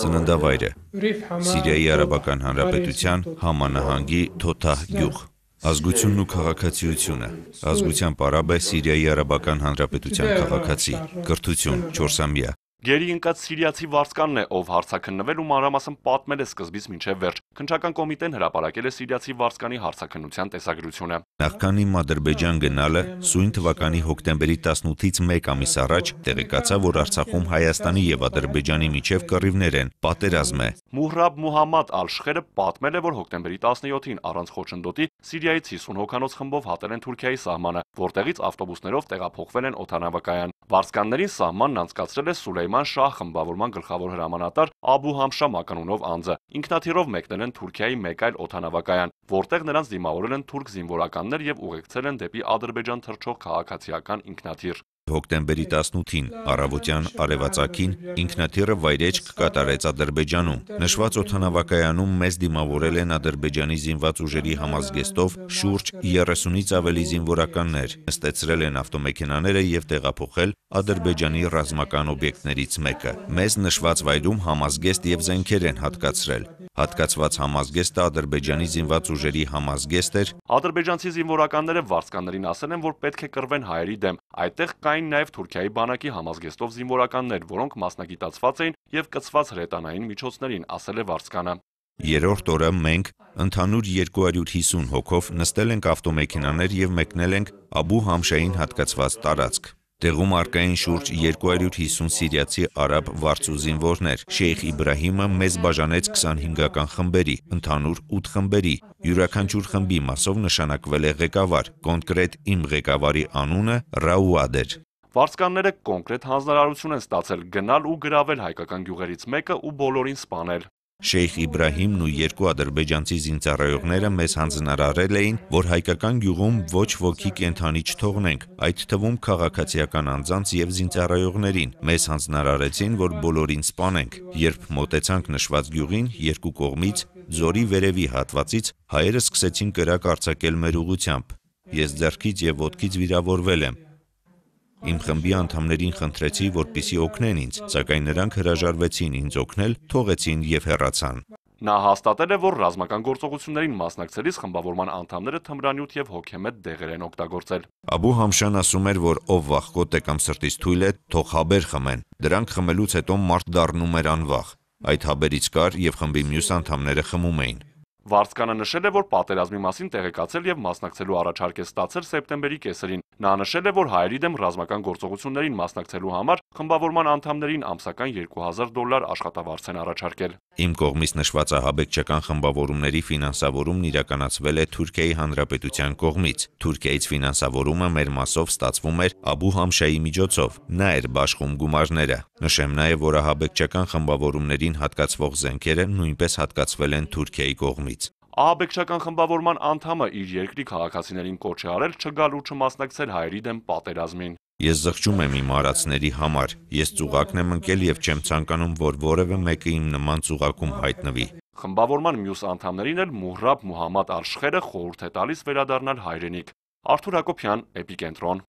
Ծննդավայրը Սիրիայի Արաբական Հանրապետության Համանահանգի Թոթահ գյուղ։ Ազգությունն ու քաղաքացիությունը։ Ազգությամբ արաբ է Սիրիայի Արաբական Հանրապետության քաղաքացի։ Կրթություն՝ 4-ամյա։ Գերի ընկած սիրիացի վարձկանն է, ով հարցաքննվել ու մանրամասն պատմել է սկզբից մինչև վերջ։ Քնչական կոմիտեն հրապարակել է սիրիացի վարձկանի հարցաքննության տեսագրությունը։ Նախքան իմ Ադրբեջան գնալը, սույն թվականի հոկտեմբերի 18-ից 1 ամիս առաջ տեղեկացա, որ Արցախում Հայաստանի եւ Ադրբեջանի միջև կռիվներ են, պատերազմ է։ Մուհրաբ Մուհամադ Ալ-Շխերը պատմել է, որ հոկտեմբերի 17-ին առանց խոչընդոտի Սիրիայից 50 հոգանոց խմբով հատել են Թուրքիայի սահմանը, որտեղից ավտոբուսներով տեղափոխվել են օտանավակայան։ Վարձկաններին սահմանն անցկացրել է Սուլեյ Սուլեյման Շահ խմբավորման գլխավոր հրամանատար Աբու Համշամ ականունով անձը։ Ինքնաթիռով մեկնել են Թուրքիայի մեկ այլ օթանավակայան, որտեղ նրանց դիմավորել են թուրք զինվորականներ եւ ուղեկցել են դեպի Ադրբեջան թռչող քաղաքացիական ինքնաթիռ հոկտեմբերի 18-ին առավոտյան արևածագին ինքնաթիռը վայրեջք կատարեց Ադրբեջանում։ Նշված օթանավակայանում մեզ դիմավորել են Ադրբեջանի զինված ուժերի համազգեստով շուրջ 30-ից ավելի զինվորականներ, նստեցրել են ավտոմեքենաները եւ տեղափոխել Ադրբեջանի ռազմական օբյեկտներից մեկը։ Մեզ նշված վայրում համազգեստ եւ զենքեր են հատկացրել։ Հատկացված համազգեստը Ադրբեջանի զինված ուժերի համազգեստ էր։ Ադրբեջանցի զինվորականները վարձկաններին ասել են, որ պետք է կռվեն հայերի դեմ։ Այդտեղ կային նաև Թուրքիայի բանակի համազգեստով զինվորականներ, որոնք մասնագիտացված էին եւ կծված հրետանային միջոցներին, ասել է վարձկանը։ Երորդ օրը մենք ընդհանուր 250 հոգով նստել ենք ավտոմեքենաներ եւ մեկնել ենք Աբու Համշային հատկացված տարածք։ Տեղում արկային շուրջ 250 սիրիացի արաբ վարձու զինվորներ։ Շեյխ Իբրահիմը մեզ բաժանեց 25-ական խմբերի, ընդհանուր 8 խմբերի։ Յուրաքանչյուր խմբի մասով նշանակվել է ղեկավար։ Կոնկրետ իմ ղեկավարի անունը Ռաուադ էր։ Վարձկանները կոնկրետ հանձնարարություն են ստացել գնալ ու գրավել հայկական գյուղերից մեկը ու բոլորին սպանել։ Շեյխ Իբրահիմն ու երկու ադրբեջանցի զինծառայողները մեզ հանձնարարել էին, որ հայկական գյուղում ոչ ոքի կենթանի չթողնենք, այդ թվում քաղաքացիական անձանց եւ զինծառայողներին։ Մեզ հանձնարարեցին, որ բոլորին սպանենք։ Երբ մոտեցանք նշված գյուղին, երկու կողմից ձորի վերևի հատվածից հայերը սկսեցին կրակ արձակել մեր ուղությամբ։ Ես ձեռքից եւ ոտքից վիրավորվել եմ։ Իմ խմբի անդամներին խնդրեցի, որպիսի օգնեն ինձ, սակայն նրանք հրաժարվեցին ինձ օգնել, թողեցին եւ հեռացան։ Նա հաստատել է, որ ռազմական գործողություններին մասնակցելիս խմբավորման անդամները թմրանյութ եւ հոգեմետ դեղեր են օգտագործել։ Աբու Համշան ասում էր, որ ով վախկոտ է կամ սրտից թույլ է, թող հաբեր խմեն։ Դրանք խմելուց հետո մարդ դառնում էր անվախ։ Այդ հաբերից կար եւ խմբի մյուս անդամները խմում էին։ Վարսկանը նշել է, որ պատերազմի մասին տեղեկացել եւ մասնակցելու առաջարկ է ստացել սեպտեմբերի կեսերին։ Նա նշել է, որ հայերի դեմ ռազմական գործողություններին մասնակցելու համար խմբավորման անդամներին ամսական 2000 դոլար աշխատավարձ են առաջարկել։ Իմ կողմից նշված ահաբեկչական խմբավորումների ֆինանսավորումն իրականացվել է Թուրքիայի Հանրապետության կողմից։ Թուրքիայից ֆինանսավորումը մեր մասով ստացվում էր Աբու Համշայի միջոցով։ Նա էր բաշխում գումարները։ Նշեմ նաև, որ ահաբեկչական խմբավորումներին հատկացվող զենքերը նույնպես հատկացվել են Թուրքիայի կողմից։ Ահաբեկչական խմբավորման անդամը իր երկրի քաղաքացիներին կոչ է արել չգալ ու չմասնակցել հայերի դեմ պատերազմին։ Ես զղջում եմ իմ արածների համար։ Ես ծուղակն եմ ընկել եւ չեմ ցանկանում, որ որևէ մեկը իմ նման ծուղակում հայտնվի։ Խմբավորման մյուս անդամներին էլ Մուհրաբ Մուհամադ Արշխերը խորհուրդ է տալիս վերադառնալ հայրենիք։ Արթուր Հակոբյան, Էպիկենտրոն։